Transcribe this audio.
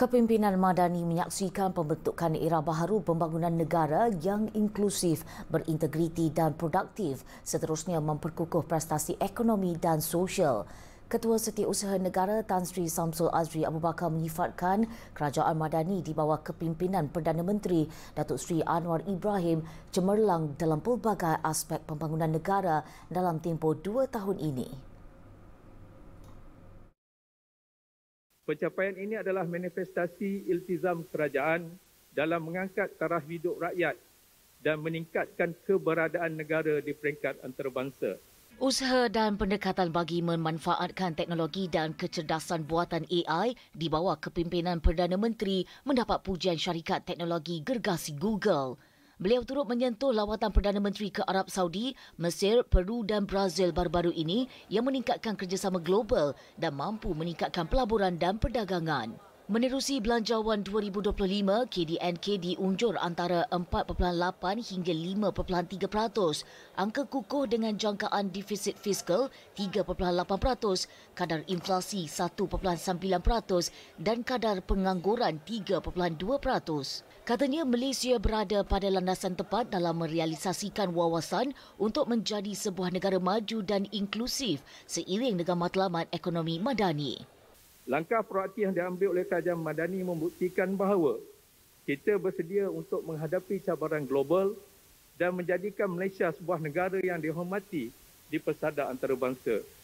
Kepimpinan Madani menyaksikan pembentukan era baharu pembangunan negara yang inklusif, berintegriti dan produktif, seterusnya memperkukuh prestasi ekonomi dan sosial. Ketua Setiausaha Negara Tan Sri Samsul Azri Abu Bakar menyifatkan Kerajaan Madani di bawah kepimpinan Perdana Menteri Datuk Sri Anwar Ibrahim cemerlang dalam pelbagai aspek pembangunan negara dalam tempoh dua tahun ini. Pencapaian ini adalah manifestasi iltizam kerajaan dalam mengangkat taraf hidup rakyat dan meningkatkan keberadaan negara di peringkat antarabangsa. Usaha dan pendekatan bagi memanfaatkan teknologi dan kecerdasan buatan AI di bawah kepimpinan Perdana Menteri mendapat pujian syarikat teknologi gergasi Google. Beliau turut menyentuh lawatan Perdana Menteri ke Arab Saudi, Mesir, Peru dan Brazil baru-baru ini yang meningkatkan kerjasama global dan mampu meningkatkan pelaburan dan perdagangan. Menerusi belanjawan 2025, KDNK diunjur antara 4.8 hingga 5.3 Angka kukuh dengan jangkaan defisit fiskal 3.8 kadar inflasi 1.9 dan kadar pengangguran 3.2 Katanya Malaysia berada pada landasan tepat dalam merealisasikan wawasan untuk menjadi sebuah negara maju dan inklusif seiring dengan matlamat ekonomi madani. Langkah proaktif yang diambil oleh Kerajaan Madani membuktikan bahawa kita bersedia untuk menghadapi cabaran global dan menjadikan Malaysia sebuah negara yang dihormati di persada antarabangsa.